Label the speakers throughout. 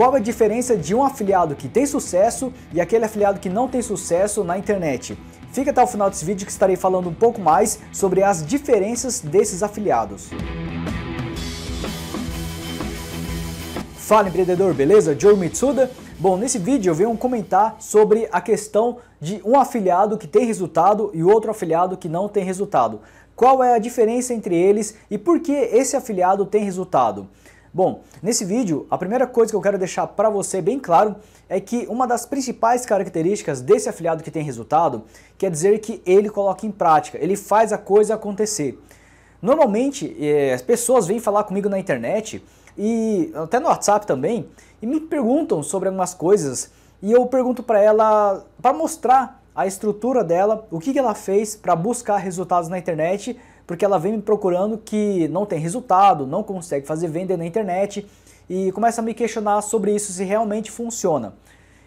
Speaker 1: Qual a diferença de um afiliado que tem sucesso e aquele afiliado que não tem sucesso na internet? Fica até o final desse vídeo que estarei falando um pouco mais sobre as diferenças desses afiliados. Fala empreendedor, beleza? Joe Mitsuda. Bom, nesse vídeo eu venho comentar sobre a questão de um afiliado que tem resultado e outro afiliado que não tem resultado. Qual é a diferença entre eles e por que esse afiliado tem resultado? Bom, nesse vídeo, a primeira coisa que eu quero deixar para você bem claro é que uma das principais características desse afiliado que tem resultado quer dizer que ele coloca em prática, ele faz a coisa acontecer. Normalmente, eh, as pessoas vêm falar comigo na internet e até no WhatsApp também e me perguntam sobre algumas coisas e eu pergunto para ela para mostrar a estrutura dela, o que ela fez para buscar resultados na internet porque ela vem me procurando que não tem resultado, não consegue fazer venda na internet e começa a me questionar sobre isso se realmente funciona.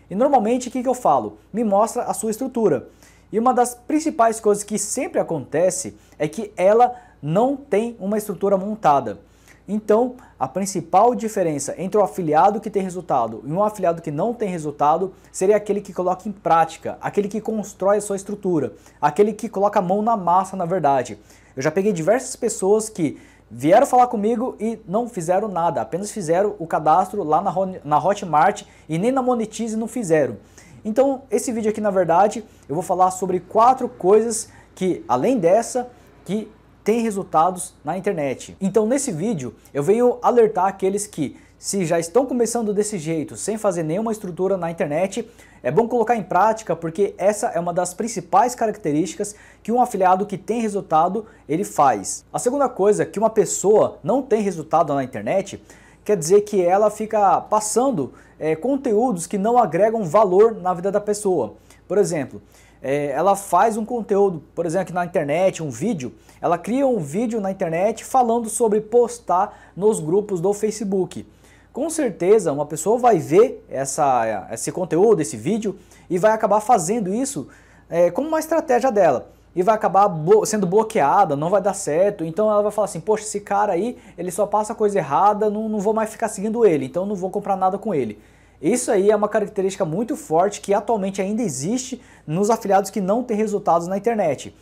Speaker 1: E normalmente o que, eu falo? Me mostra a sua estrutura. E uma das principais coisas que sempre acontece é que ela não tem uma estrutura montada. Então, a principal diferença entre o afiliado que tem resultado e um afiliado que não tem resultado seria aquele que coloca em prática, aquele que constrói a sua estrutura, aquele que coloca a mão na massa, na verdade. Eu já peguei diversas pessoas que vieram falar comigo e não fizeram nada, apenas fizeram o cadastro lá na, Hotmart e nem na Monetize não fizeram. Então, esse vídeo aqui, na verdade, eu vou falar sobre quatro coisas que, além dessa, que tem resultados na internet. Então, nesse vídeo, eu venho alertar aqueles que se já estão começando desse jeito, sem fazer nenhuma estrutura na internet, é bom colocar em prática porque essa é uma das principais características que um afiliado que tem resultado ele faz. A segunda coisa que uma pessoa não tem resultado na internet quer dizer que ela fica passando é, conteúdos que não agregam valor na vida da pessoa. Por exemplo, é, ela faz um conteúdo, por exemplo, aqui na internet, um vídeo, ela cria um vídeo na internet falando sobre postar nos grupos do Facebook com certeza uma pessoa vai ver essa, esse conteúdo, esse vídeo e vai acabar fazendo isso é, como uma estratégia dela e vai acabar blo sendo bloqueada, não vai dar certo. Então ela vai falar assim: Poxa, esse cara aí, ele só passa coisa errada, não, não vou mais ficar seguindo ele, então não vou comprar nada com ele. Isso aí é uma característica muito forte que atualmente ainda existe nos afiliados que não têm resultados na internet.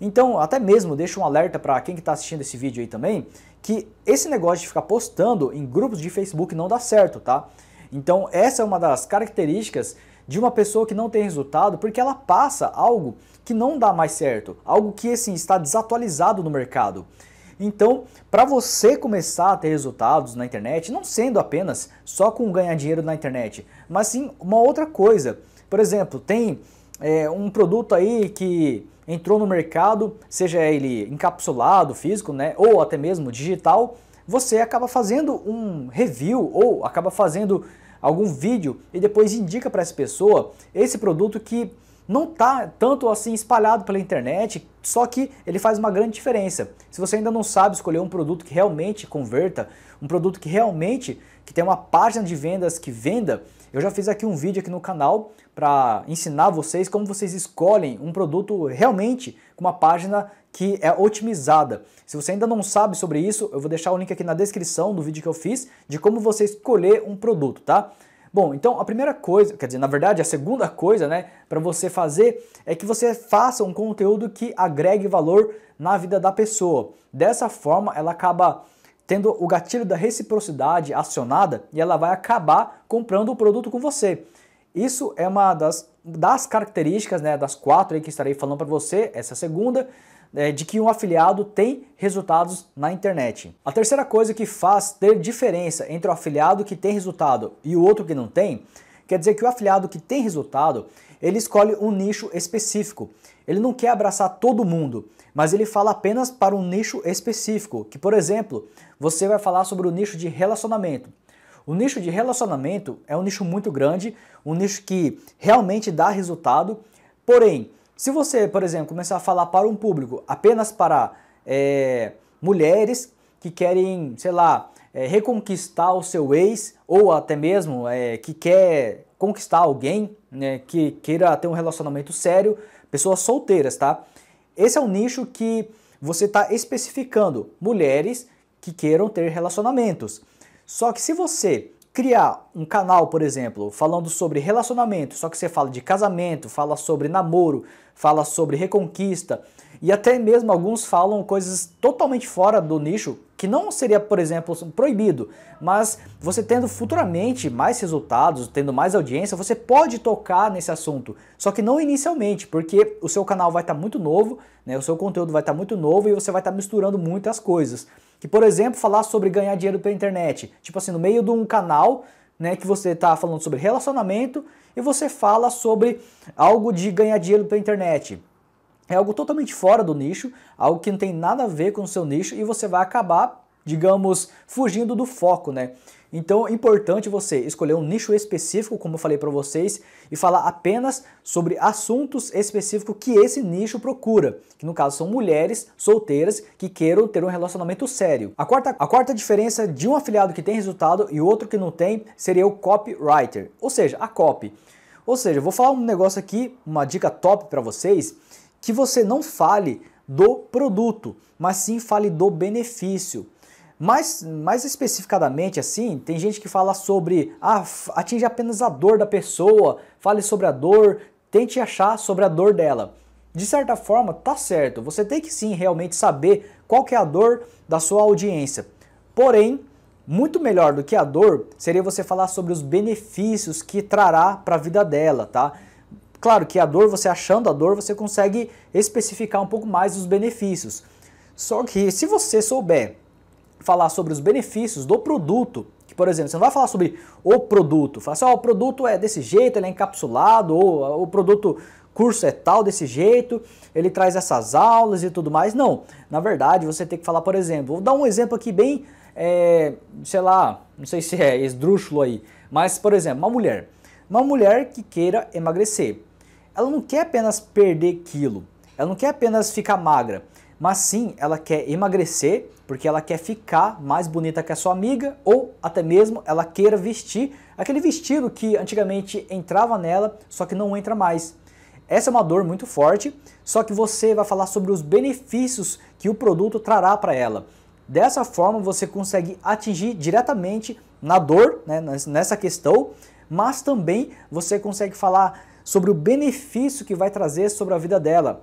Speaker 1: Então, até mesmo deixo um alerta para quem está que tá assistindo esse vídeo aí também, que esse negócio de ficar postando em grupos de Facebook não dá certo, tá? Então, essa é uma das características de uma pessoa que não tem resultado, porque ela passa algo que não dá mais certo, algo que assim está desatualizado no mercado. Então, para você começar a ter resultados na internet, não sendo apenas só com ganhar dinheiro na internet, mas sim uma outra coisa. Por exemplo, tem é, um produto aí que entrou no mercado, seja ele encapsulado, físico, né, ou até mesmo digital, você acaba fazendo um review ou acaba fazendo algum vídeo e depois indica para essa pessoa esse produto que não está tanto assim espalhado pela internet, só que ele faz uma grande diferença. Se você ainda não sabe escolher um produto que realmente converta, um produto que realmente que tem uma página de vendas que venda, eu já fiz aqui um vídeo aqui no canal para ensinar vocês como vocês escolhem um produto realmente com uma página que é otimizada. Se você ainda não sabe sobre isso, eu vou deixar o link aqui na descrição do vídeo que eu fiz de como você escolher um produto, tá? Bom, então a primeira coisa, quer dizer, na verdade a segunda coisa, né, para você fazer é que você faça um conteúdo que agregue valor na vida da pessoa. Dessa forma, ela acaba tendo o gatilho da reciprocidade acionada e ela vai acabar comprando o produto com você. Isso é uma das, das características, né, das quatro que estarei falando para você, essa segunda, é, de que um afiliado tem resultados na internet. A terceira coisa que faz ter diferença entre o afiliado que tem resultado e o outro que não tem Quer dizer que o afiliado que tem resultado, ele escolhe um nicho específico. Ele não quer abraçar todo mundo, mas ele fala apenas para um nicho específico, que por exemplo, você vai falar sobre o nicho de relacionamento. O nicho de relacionamento é um nicho muito grande, um nicho que realmente dá resultado. Porém, se você, por exemplo, começar a falar para um público apenas para é, mulheres que querem, sei lá, é, reconquistar o seu ex ou até mesmo é, que quer conquistar alguém né, que queira ter um relacionamento sério, pessoas solteiras, tá? Esse é um nicho que você está especificando mulheres que queiram ter relacionamentos. Só que se você criar um canal, por exemplo, falando sobre relacionamento, só que você fala de casamento, fala sobre namoro, fala sobre reconquista, e até mesmo alguns falam coisas totalmente fora do nicho, que não seria, por exemplo, proibido, mas você tendo futuramente mais resultados, tendo mais audiência, você pode tocar nesse assunto, só que não inicialmente, porque o seu canal vai estar tá muito novo, né, o seu conteúdo vai estar tá muito novo e você vai estar tá misturando muitas coisas. Que, por exemplo, falar sobre ganhar dinheiro pela internet, tipo assim, no meio de um canal né, que você está falando sobre relacionamento e você fala sobre algo de ganhar dinheiro pela internet. É algo totalmente fora do nicho, algo que não tem nada a ver com o seu nicho e você vai acabar, digamos, fugindo do foco, né? Então é importante você escolher um nicho específico, como eu falei para vocês, e falar apenas sobre assuntos específicos que esse nicho procura, que no caso são mulheres solteiras que queiram ter um relacionamento sério. A quarta, a quarta diferença de um afiliado que tem resultado e outro que não tem seria o copywriter, ou seja, a copy. Ou seja, vou falar um negócio aqui, uma dica top para vocês, que você não fale do produto, mas sim fale do benefício. Mais, mais especificadamente assim, tem gente que fala sobre ah, atinge apenas a dor da pessoa, fale sobre a dor, tente achar sobre a dor dela. De certa forma, tá certo. Você tem que sim realmente saber qual é a dor da sua audiência. Porém, muito melhor do que a dor seria você falar sobre os benefícios que trará para a vida dela, tá? Claro que a dor, você achando a dor, você consegue especificar um pouco mais os benefícios. Só que se você souber falar sobre os benefícios do produto, que por exemplo, você não vai falar sobre o produto, fala assim, oh, o produto é desse jeito, ele é encapsulado, ou ah, o produto curso é tal desse jeito, ele traz essas aulas e tudo mais. Não, na verdade você tem que falar, por exemplo, vou dar um exemplo aqui bem, é, sei lá, não sei se é esdrúxulo aí, mas por exemplo, uma mulher, uma mulher que queira emagrecer, ela não quer apenas perder quilo, ela não quer apenas ficar magra, mas sim ela quer emagrecer porque ela quer ficar mais bonita que a sua amiga ou até mesmo ela queira vestir aquele vestido que antigamente entrava nela, só que não entra mais. Essa é uma dor muito forte, só que você vai falar sobre os benefícios que o produto trará para ela. Dessa forma você consegue atingir diretamente na dor, né, nessa questão, mas também você consegue falar sobre o benefício que vai trazer sobre a vida dela.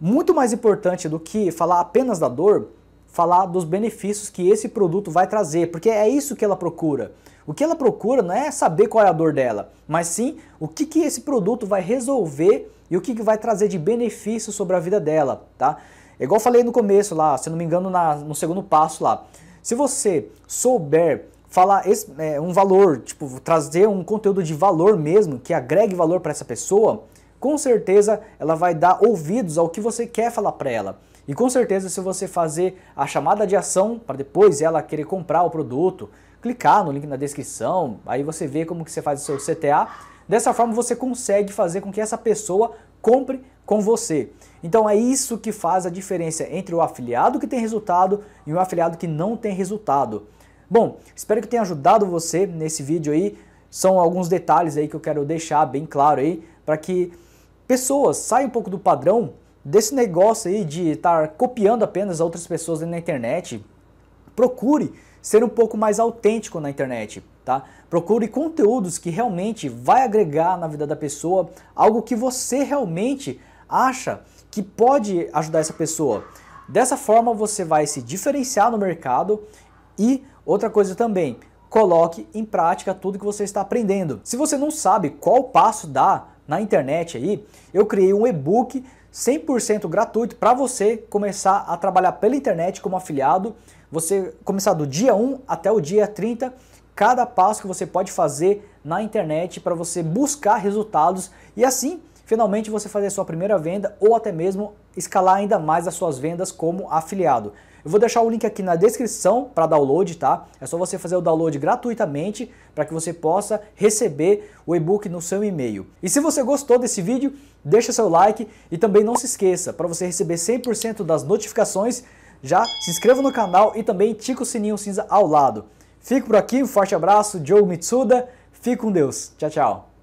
Speaker 1: Muito mais importante do que falar apenas da dor, falar dos benefícios que esse produto vai trazer, porque é isso que ela procura. O que ela procura não é saber qual é a dor dela, mas sim o que, que esse produto vai resolver e o que, que vai trazer de benefício sobre a vida dela, tá? É igual falei no começo lá, se não me engano, na, no segundo passo lá. Se você souber falar esse, é, um valor, tipo, trazer um conteúdo de valor mesmo, que agregue valor para essa pessoa, com certeza ela vai dar ouvidos ao que você quer falar para ela. E com certeza, se você fazer a chamada de ação para depois ela querer comprar o produto, clicar no link na descrição, aí você vê como que você faz o seu CTA. Dessa forma, você consegue fazer com que essa pessoa compre com você. Então é isso que faz a diferença entre o afiliado que tem resultado e o afiliado que não tem resultado. Bom, espero que tenha ajudado você nesse vídeo aí. São alguns detalhes aí que eu quero deixar bem claro aí para que pessoas saiam um pouco do padrão desse negócio aí de estar copiando apenas outras pessoas na internet. Procure ser um pouco mais autêntico na internet, tá? Procure conteúdos que realmente vai agregar na vida da pessoa, algo que você realmente acha que pode ajudar essa pessoa. Dessa forma você vai se diferenciar no mercado e Outra coisa também, coloque em prática tudo que você está aprendendo. Se você não sabe qual passo dar na internet aí, eu criei um e-book 100% gratuito para você começar a trabalhar pela internet como afiliado, você começar do dia 1 até o dia 30, cada passo que você pode fazer na internet para você buscar resultados e assim finalmente você fazer sua primeira venda ou até mesmo escalar ainda mais as suas vendas como afiliado. Eu vou deixar o link aqui na descrição para download, tá? É só você fazer o download gratuitamente para que você possa receber o e-book no seu e-mail. E se você gostou desse vídeo, deixa seu like e também não se esqueça, para você receber 100% das notificações, já se inscreva no canal e também tica o sininho cinza ao lado. Fico por aqui, um forte abraço, Joe Mitsuda, fique com Deus, tchau, tchau.